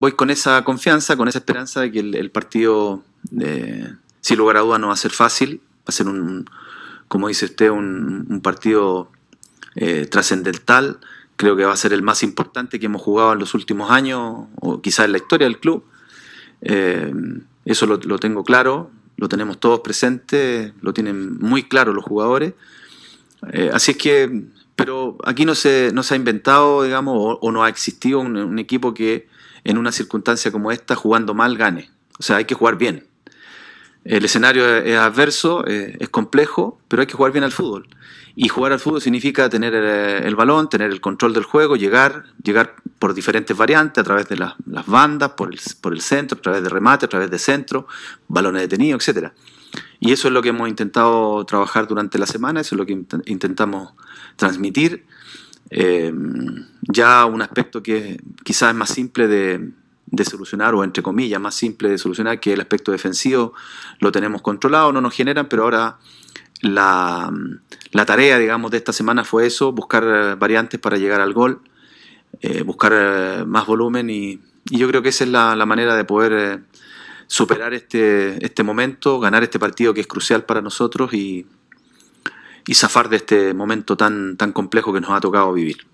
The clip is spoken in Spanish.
voy con esa confianza, con esa esperanza de que el, partido, eh, sin lugar a dudas, no va a ser fácil. Va a ser un, como dice usted, un, partido eh, trascendental. Creo que va a ser el más importante que hemos jugado en los últimos años, o quizás en la historia del club. Eh, eso lo, lo, tengo claro, lo tenemos todos presentes, lo tienen muy claro los jugadores. Eh, así es que pero aquí no se, no ha inventado, digamos, o, no ha existido un, un, equipo que en una circunstancia como esta, jugando mal, gane. O sea, hay que jugar bien. El escenario es adverso, eh, es complejo, pero hay que jugar bien al fútbol. Y jugar al fútbol significa tener eh, el balón, tener el control del juego, llegar, llegar por diferentes variantes, a través de las, bandas, por el, centro, a través de remate, a través de centro, balones detenidos, etc. Y eso es lo que hemos intentado trabajar durante la semana, eso es lo que intentamos transmitir. Eh, ya un aspecto que quizás es más simple de, de solucionar, o entre comillas, más simple de solucionar, que el aspecto defensivo lo tenemos controlado, no nos generan, pero ahora la, tarea, digamos, de esta semana fue eso, buscar variantes para llegar al gol, eh, buscar eh, más volumen y, yo creo que esa es la, manera de poder eh, superar este, este momento, ganar este partido que es crucial para nosotros y, y zafar de este momento tan, tan complejo que nos ha tocado vivir.